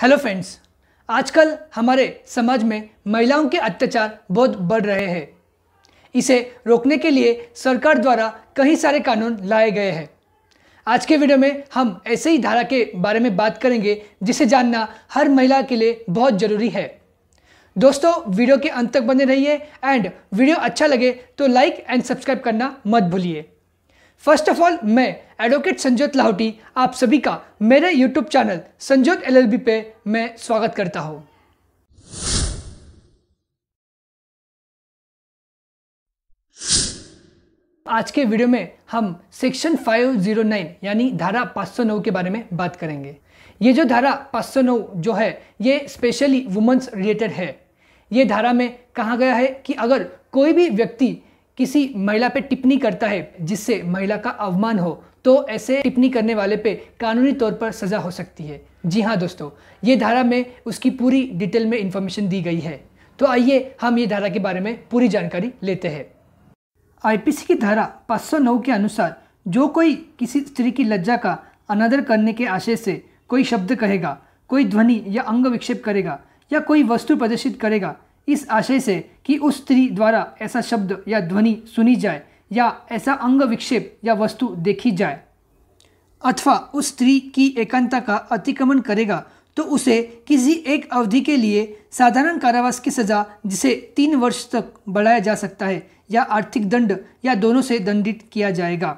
Hello friends आजकल हमारे समाज में महिलाओं के अत्याचार बहुत बढ़ रहे हैं इसे रोकने के लिए सरकार द्वारा कई सारे कानून लाए गए हैं आज के वीडियो में हम ऐसे ही धारा के बारे में बात करेंगे जिसे जानना हर महिला के लिए बहुत ज़रूरी है दोस्तों वीडियो के अंत तक बने रहिए एंड वीडियो अच्छा लगे तो लाइक एंड सब्सक्राइब करना मत भूलिए फर्स्ट ऑफ ऑल मैं एडवोकेट संजोत लाहौटी आप सभी का मेरे यूट्यूब चैनल संजोत एल पे मैं स्वागत करता हूँ आज के वीडियो में हम सेक्शन 509 यानी धारा 509 के बारे में बात करेंगे ये जो धारा 509 जो है ये स्पेशली वुमेंस रिलेटेड है ये धारा में कहा गया है कि अगर कोई भी व्यक्ति किसी महिला पे टिप्पणी करता है जिससे महिला का अवमान हो तो ऐसे टिप्पणी करने वाले पे कानूनी तौर पर सज़ा हो सकती है जी हाँ दोस्तों ये धारा में उसकी पूरी डिटेल में इन्फॉर्मेशन दी गई है तो आइए हम ये धारा के बारे में पूरी जानकारी लेते हैं आईपीसी की धारा 509 के अनुसार जो कोई किसी स्त्री की लज्जा का अनादर करने के आशय से कोई शब्द कहेगा कोई ध्वनि या अंग विक्षेप करेगा या कोई वस्तु प्रदर्शित करेगा इस आशय से कि उस स्त्री द्वारा ऐसा शब्द या ध्वनि सुनी जाए या ऐसा अंग विक्षेप या वस्तु देखी जाए अथवा उस स्त्री की एकांता का अतिक्रमण करेगा तो उसे किसी एक अवधि के लिए साधारण कारावास की सजा जिसे तीन वर्ष तक बढ़ाया जा सकता है या आर्थिक दंड या दोनों से दंडित किया जाएगा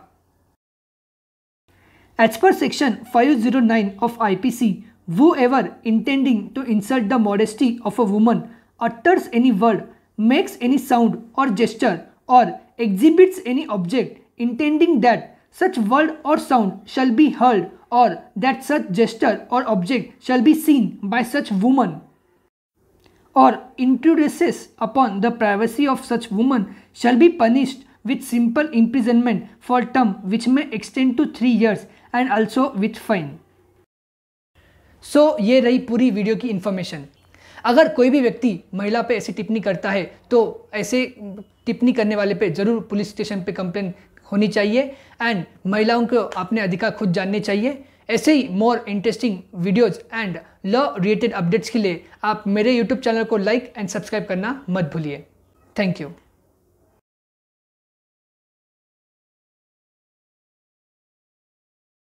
as per section 509 IPC whoever intending to insult the modesty of a woman utters any word, makes any sound or gesture, or exhibits any object, intending that such word or sound shall be heard, or that such gesture or object shall be seen by such woman, or intrudes upon the privacy of such woman, shall be punished with simple imprisonment for term which may extend to three years and also with fine. So so, ये रही पूरी video की information अगर कोई भी व्यक्ति महिला पे ऐसी टिप्पणी करता है तो ऐसे टिप्पणी करने वाले पे ज़रूर पुलिस स्टेशन पे कंप्लेन होनी चाहिए एंड महिलाओं को अपने अधिकार खुद जानने चाहिए ऐसे ही more interesting videos and law related updates के लिए आप मेरे यूट्यूब चैनल को लाइक एंड सब्सक्राइब करना मत भूलिए थैंक यू